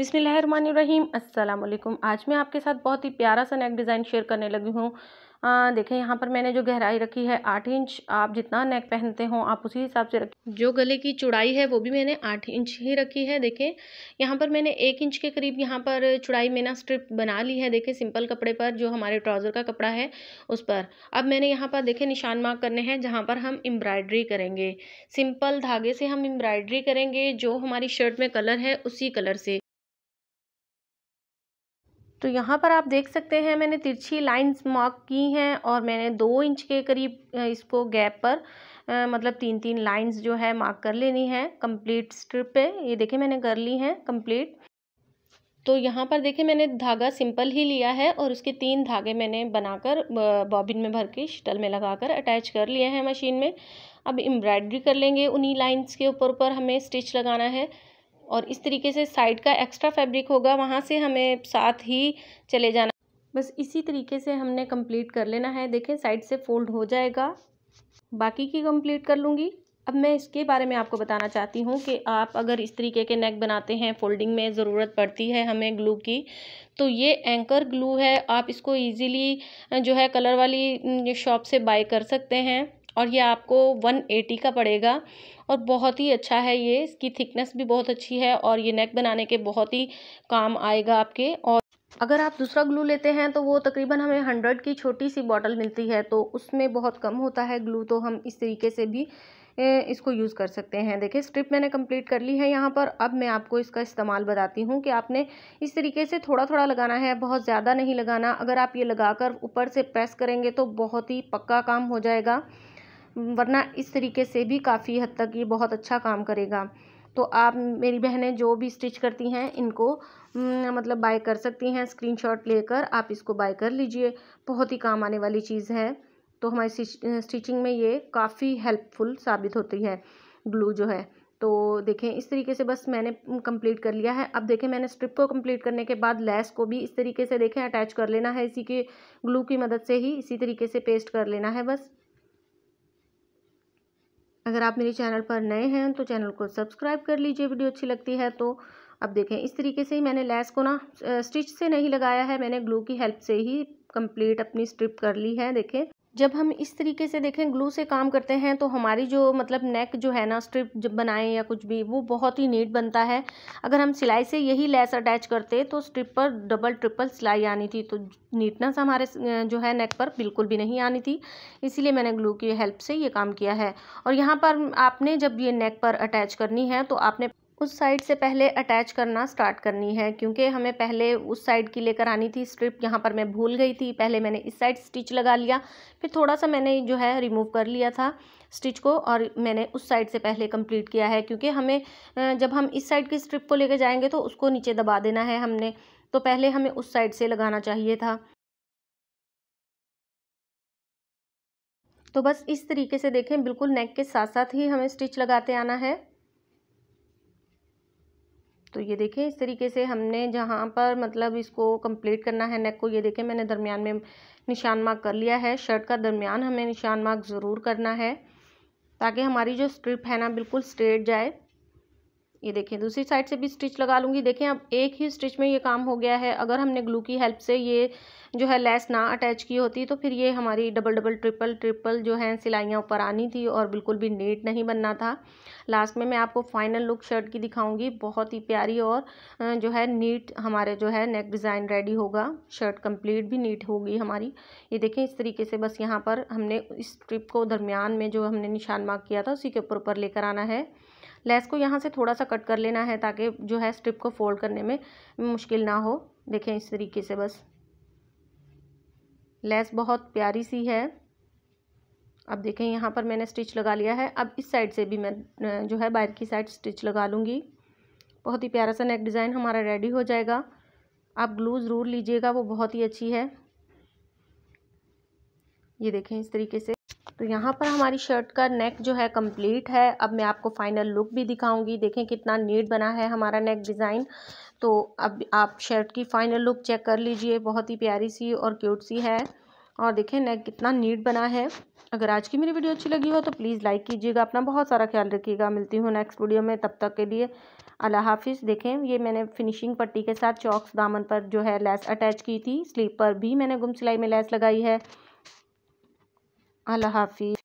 बिसमीम अल्लाम आज मैं आपके साथ बहुत ही प्यारा सा नेक डिज़ाइन शेयर करने लगी हूँ देखें यहाँ पर मैंने जो गहराई रखी है आठ इंच आप जितना नेक पहनते हो आप उसी हिसाब से रखें जो गले की चुड़ाई है वो भी मैंने आठ इंच ही रखी है देखें यहाँ पर मैंने एक इंच के करीब यहाँ पर चुड़ाई में ना स्ट्रिप बना ली है देखें सिंपल कपड़े पर जो हमारे ट्राउज़र का कपड़ा है उस पर अब मैंने यहाँ पर देखें निशान मार्क करने हैं जहाँ पर हम एम्ब्रॉयड्री करेंगे सिंपल धागे से हम एम्ब्रॉयड्री करेंगे जो हमारी शर्ट में कलर है उसी कलर से तो यहाँ पर आप देख सकते हैं मैंने तिरछी लाइंस मार्क की हैं और मैंने दो इंच के करीब इसको गैप पर आ, मतलब तीन तीन लाइंस जो है मार्क कर लेनी है कंप्लीट स्ट्रिप पे ये देखिए मैंने कर ली हैं कंप्लीट तो यहाँ पर देखिए मैंने धागा सिंपल ही लिया है और उसके तीन धागे मैंने बनाकर बॉबिन में भर के शटल में लगाकर अटैच कर लिए हैं मशीन में अब एम्ब्रॉयडरी कर लेंगे उन्हीं लाइंस के ऊपर ऊपर हमें स्टिच लगाना है और इस तरीके से साइड का एक्स्ट्रा फैब्रिक होगा वहाँ से हमें साथ ही चले जाना बस इसी तरीके से हमने कंप्लीट कर लेना है देखें साइड से फोल्ड हो जाएगा बाकी की कंप्लीट कर लूँगी अब मैं इसके बारे में आपको बताना चाहती हूँ कि आप अगर इस तरीके के नेक बनाते हैं फोल्डिंग में ज़रूरत पड़ती है हमें ग्लू की तो ये एंकर ग्लू है आप इसको इजीली जो है कलर वाली शॉप से बाय कर सकते हैं और ये आपको वन एटी का पड़ेगा और बहुत ही अच्छा है ये इसकी थिकनेस भी बहुत अच्छी है और ये नेक बनाने के बहुत ही काम आएगा आपके और अगर आप दूसरा ग्लू लेते हैं तो वो तकरीबन हमें हंड्रेड की छोटी सी बॉटल मिलती है तो उसमें बहुत कम होता है ग्लू तो हम इस तरीके से भी इसको यूज़ कर सकते हैं देखिए स्ट्रिप मैंने कंप्लीट कर ली है यहाँ पर अब मैं आपको इसका इस्तेमाल बताती हूँ कि आपने इस तरीके से थोड़ा थोड़ा लगाना है बहुत ज़्यादा नहीं लगाना अगर आप ये लगाकर ऊपर से प्रेस करेंगे तो बहुत ही पक्का काम हो जाएगा वरना इस तरीके से भी काफ़ी हद तक ये बहुत अच्छा काम करेगा तो आप मेरी बहनें जो भी स्टिच करती हैं इनको मतलब बाय कर सकती हैं स्क्रीनशॉट लेकर आप इसको बाय कर लीजिए बहुत ही काम आने वाली चीज़ है तो हमारी स्टिचिंग में ये काफ़ी हेल्पफुल साबित होती है ग्लू जो है तो देखें इस तरीके से बस मैंने कंप्लीट कर लिया है अब देखें मैंने स्ट्रिप को कंप्लीट करने के बाद लैस को भी इस तरीके से देखें अटैच कर लेना है इसी के ग्लू की मदद से ही इसी तरीके से पेस्ट कर लेना है बस अगर आप मेरे चैनल पर नए हैं तो चैनल को सब्सक्राइब कर लीजिए वीडियो अच्छी लगती है तो अब देखें इस तरीके से ही मैंने लैस को ना स्टिच से नहीं लगाया है मैंने ग्लू की हेल्प से ही कंप्लीट अपनी स्ट्रिप कर ली है देखें जब हम इस तरीके से देखें ग्लू से काम करते हैं तो हमारी जो मतलब नेक जो है ना स्ट्रिप जब बनाएं या कुछ भी वो बहुत ही नीट बनता है अगर हम सिलाई से यही लेस अटैच करते तो स्ट्रिप पर डबल ट्रिपल सिलाई आनी थी तो नीटनेस हमारे जो है नेक पर बिल्कुल भी नहीं आनी थी इसीलिए मैंने ग्लू की हेल्प से ये काम किया है और यहाँ पर आपने जब ये नेक पर अटैच करनी है तो आपने उस साइड से पहले अटैच करना स्टार्ट करनी है क्योंकि हमें पहले उस साइड की लेकर आनी थी स्ट्रिप यहाँ पर मैं भूल गई थी पहले मैंने इस साइड स्टिच लगा लिया फिर थोड़ा सा मैंने जो है रिमूव कर लिया था स्टिच को और मैंने उस साइड से पहले कंप्लीट किया है क्योंकि हमें जब हम इस साइड की स्ट्रिप को लेकर जाएंगे तो उसको नीचे दबा देना है हमने तो पहले हमें उस साइड से लगाना चाहिए था तो बस इस तरीके से देखें बिल्कुल नेक के साथ साथ ही हमें स्टिच लगाते आना है तो ये देखें इस तरीके से हमने जहाँ पर मतलब इसको कंप्लीट करना है नेक को ये देखें मैंने दरमियान में निशान मार्क कर लिया है शर्ट का दरमियान हमें निशान मार्क ज़रूर करना है ताकि हमारी जो स्ट्रिप है ना बिल्कुल स्ट्रेट जाए ये देखें दूसरी साइड से भी स्टिच लगा लूँगी देखें अब एक ही स्टिच में ये काम हो गया है अगर हमने ग्लू की हेल्प से ये जो है लेस ना अटैच की होती तो फिर ये हमारी डबल डबल ट्रिपल ट्रिपल जो है सिलाइयाँ ऊपर आनी थी और बिल्कुल भी नेट नहीं बनना था लास्ट में मैं आपको फाइनल लुक शर्ट की दिखाऊंगी बहुत ही प्यारी और जो है नीट हमारे जो है नेक डिज़ाइन रेडी होगा शर्ट कंप्लीट भी नीट होगी हमारी ये देखें इस तरीके से बस यहाँ पर हमने इस ट्रिप को दरमियान में जो हमने निशान मार्क किया था उसी के ऊपर ऊपर लेकर आना है लेस को यहाँ से थोड़ा सा कट कर लेना है ताकि जो है स्ट्रिप को फोल्ड करने में मुश्किल ना हो देखें इस तरीके से बस लेस बहुत प्यारी सी है अब देखें यहाँ पर मैंने स्टिच लगा लिया है अब इस साइड से भी मैं जो है बाहर की साइड स्टिच लगा लूँगी बहुत ही प्यारा सा नेक डिज़ाइन हमारा रेडी हो जाएगा आप ग्लू ज़रूर लीजिएगा वो बहुत ही अच्छी है ये देखें इस तरीके से तो यहाँ पर हमारी शर्ट का नेक जो है कंप्लीट है अब मैं आपको फाइनल लुक भी दिखाऊंगी देखें कितना नीट बना है हमारा नेक डिज़ाइन तो अब आप शर्ट की फ़ाइनल लुक चेक कर लीजिए बहुत ही प्यारी सी और क्यूट सी है और देखें नेक कितना नीट बना है अगर आज की मेरी वीडियो अच्छी लगी हो तो प्लीज़ लाइक कीजिएगा अपना बहुत सारा ख्याल रखिएगा मिलती हूँ नेक्स्ट वीडियो में तब तक के लिए अल्लाह हाफिज़ देखें ये मैंने फिनिशिंग पट्टी के साथ चौक्स दामन पर जो है लेस अटैच की थी स्लीप पर भी मैंने गुम सिलाई में लेस लगाई है अल्लाह हाफिज़